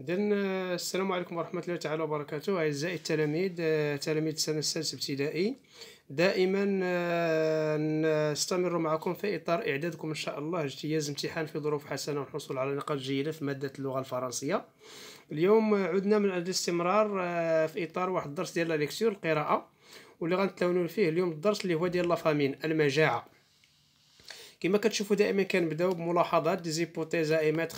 اذا السلام عليكم ورحمه الله تعالى وبركاته اعزائي التلاميذ آه، تلاميذ السنه السادسه ابتدائي دائما آه، نستمر معكم في اطار اعدادكم ان شاء الله اجتياز امتحان في ظروف حسنه والحصول على نقاط جيده في ماده اللغه الفرنسيه اليوم عدنا من الاستمرار آه، في اطار واحد الدرس ديال لا القراءه واللي غنتناولوا فيه اليوم الدرس اللي هو ديال لا فامين المجاعه كما كتشوفوا دائما كنبداو بملاحظات ديزيبوتيز ايماتر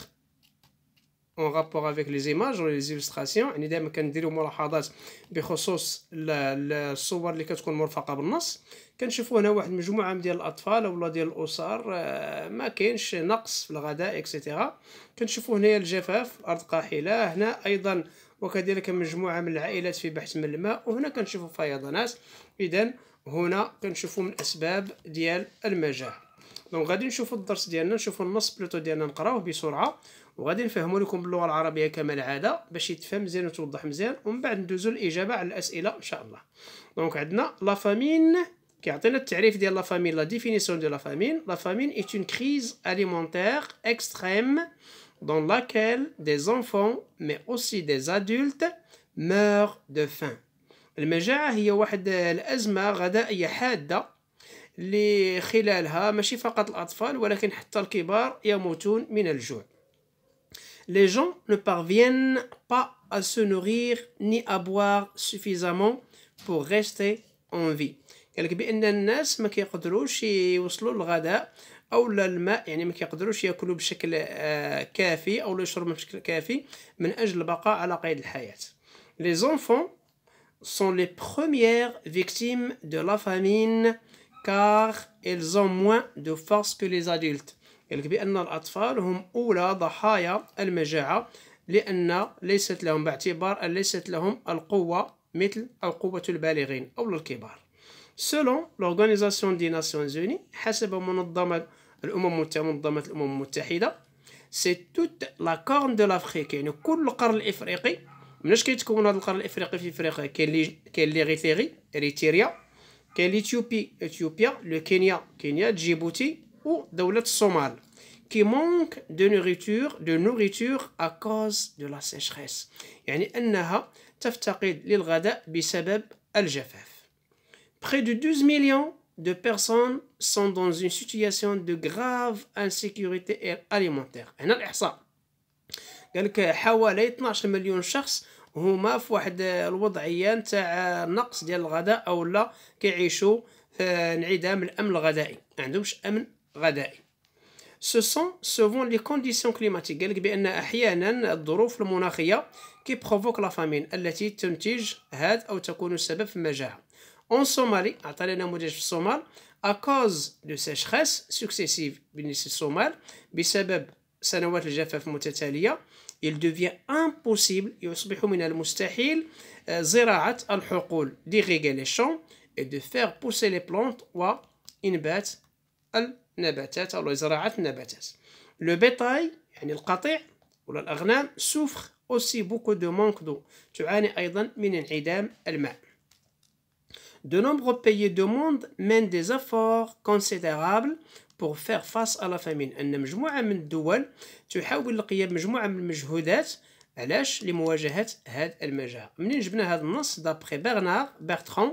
اون رابور افيك لي زيماج ولا لي زيلستراسيون يعني دائما كنديروا ملاحظات بخصوص الصور اللي كتكون مرفقه بالنص كنشوفوا هنا واحد مجموعه ديال الاطفال اولا ديال الاسر آه، ما كاينش نقص في الغداء اكسيتيرا كنشوفوا هنايا الجفاف ارض قاحله هنا ايضا وكذلك مجموعه من العائلات في بحث من الماء وهنا كنشوفوا فيضانات اذا هنا كنشوفوا من اسباب ديال المجاعه دونك غادي نشوفوا الدرس ديالنا نشوفوا النص بلوتو ديالنا نقراوه بسرعه وغادي نفهمو لكم باللغه العربيه كما العاده باش يتفهم مزيان وتوضح مزيان ومن بعد ندوزو الاجابه على الاسئله ان شاء الله دونك عندنا لا فامين كيعطينا التعريف ديال لا فامين لا ديفينيسيون دو لا فامين لا فامين اي اون كريز اليمونتير اكستريم dans laquelle des enfants mais aussi des adultes meurent de faim المجاعة هي واحد الأزمة غذائية حادة اللي خلالها ماشي فقط الأطفال ولكن حتى الكبار يموتون من الجوع les gens ne parviennent pas à se nourrir ni à boire suffisamment pour rester en vie euh, les enfants sont les premières victimes de la famine car ils ont moins de force que les adultes قالك لك بأن الأطفال هم أولى ضحايا المجاعة لأن ليست لهم باعتبار أن ليست لهم القوة مثل القوه البالغين أو الكبار سولون لورغانيزاسيون دي ناسيون زوني حسب منظمة الأمم المتحده الأمم المتحدة سي توت لا كورن دو لافريك يعني كل القرن الافريقي مناش كيتكون هذا القرن الافريقي في افريقيا كاين لي كاين غيثيري اريتريا كاين ليثيوبي اثيوبيا لو كينيا كينيا جيبوتي ودولة الصومال qui manquent de nourriture de nourriture à cause de la sécheresse يعني أنها تفتقد للغذاء بسبب الجفاف Près de 12 millions de personnes sont dans une situation de grave insécurité alimentaire هنا الإحصاء قال لك حوالي 12 مليون شخص هما في واحد الوضعيه نتاع نقص ديال الغذاء لا كيعيشوا انعدام الامن الغذائي ما عندهمش امن غذائي سو سون سوفون لي كونديسيون كليماتيك قالك بان احيانا الظروف المناخيه كي بروفوك لا فامين التي تنتج هاد او تكون السبب في المجاعه اون سومالي عطانا نموذج في الصومال ا كوز دو sécheresses سوكسيسيف بالنسبة للصومال بسبب سنوات الجفاف المتتاليه il devient impossible يصبح من المستحيل آه، زراعة الحقول d'irriguer les champs et de faire pousser les plantes وإنبات al نباتات أو زراعة النباتات لو بيتاي يعني القطيع ولا الأغنام سوفخ أوسي بوكو دو مانك دو تعاني أيضا من انعدام الماء De nombreux pays du monde mènent des efforts considérables pour faire face à la famine أن مجموعة من الدول تحاول لقيام مجموعة من المجهودات علاش لمواجهة هذا المجاعة منين جبنا هذا النص دابخي برنار برتران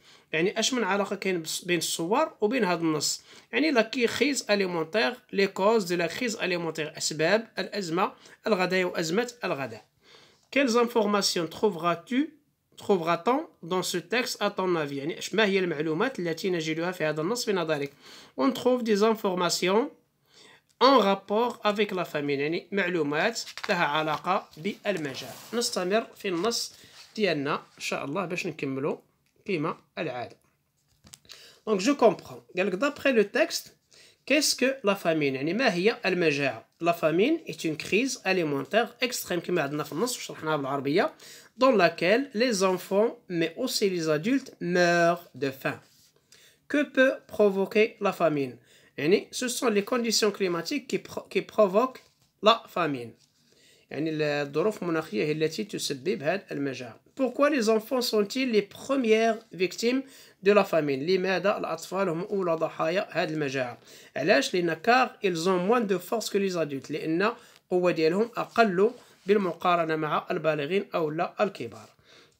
يعني اش من علاقه كاين بين الصور وبين هذا النص يعني لا كريز اليمونتير لي كوز دو لا كريز اليمونتير اسباب الازمه الغداء وازمه الغداء كيلز انفورماسيون تروفغا تو تروفغا طون دون سو تيكست ا طون افي يعني اش ما هي المعلومات التي نجدها في هذا النص في نظرك اون تروف دي زانفورماسيون ان رابور افيك لا فاميل يعني معلومات لها علاقه بالمجال نستمر في النص ديالنا ان شاء الله باش نكملو Donc je comprends. D'après le texte, qu'est-ce que la famine La famine est une crise alimentaire extrême dans laquelle les enfants, mais aussi les adultes, meurent de faim. Que peut provoquer la famine Ce sont les conditions climatiques qui, provoquent la famine. Pourquoi les enfants sont-ils les premières victimes de la famine لماذا الأطفال هم أولى ضحايا هذه المجاعة علاش لأن كار ils moins de force que les adultes لأن القوة ديالهم أقل بالمقارنة مع البالغين أو لا الكبار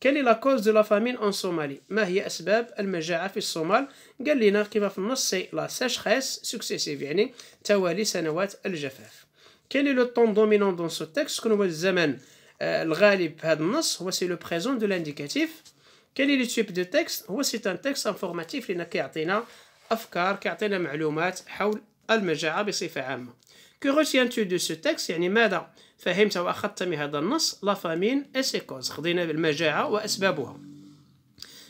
كان لا كوز دو لا فامين ان سومالي ما هي اسباب المجاعه في الصومال قال لنا كما في النص لا ساشخاس سوكسيسيف يعني توالي سنوات الجفاف كان لو طون دومينون دون سو تكست شكون هو الزمن الغالب في هذا النص هو سي لو بريزون دو لانديكاتيف كاين لي تيب دو تيكست هو سي ان تيكست انفورماتيف لان كيعطينا افكار كيعطينا معلومات حول المجاعه بصفه عامه كو تو دو سو تيكست يعني ماذا فهمت واخذت من هذا النص لا فامين اي سي كوز خدينا المجاعه واسبابها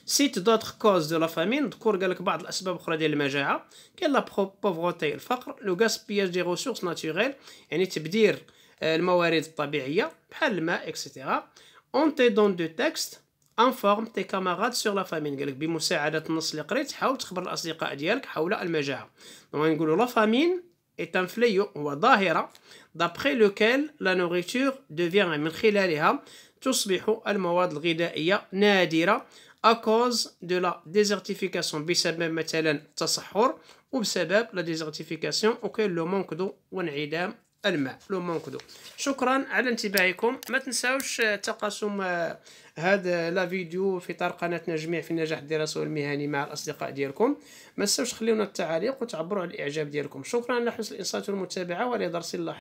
سيت دوتر كوز دو لا فامين ذكر قالك بعض الاسباب اخرى ديال المجاعه كاين لا بوفغوتي الفقر لو غاسبياج دي ريسورس ناتوريل يعني تبدير الموارد الطبيعية بحال الماء اكسيتيرا اون تي دون دو تكست انفورم تي كاماراد سور لا فامين قالك بمساعدة النص اللي قريت حاول تخبر الأصدقاء ديالك حول المجاعة دونك نقولو لا فامين est un fléau ou ظاهرة d'après lequel la nourriture devient من خلالها تصبح المواد الغذائية نادرة à cause de la désertification بسبب مثلا التصحر وبسبب la désertification auquel le manque d'eau وانعدام الماء لو مانك دو شكرا على انتباهكم ما تنساوش آه، تقاسم هذا آه، آه، لا فيديو في طار قناتنا جميع في النجاح الدراسي والمهني مع الاصدقاء ديالكم ما تنساوش خليونا التعاليق وتعبروا على الاعجاب ديالكم شكرا على حسن الانصات والمتابعه ولدرس الله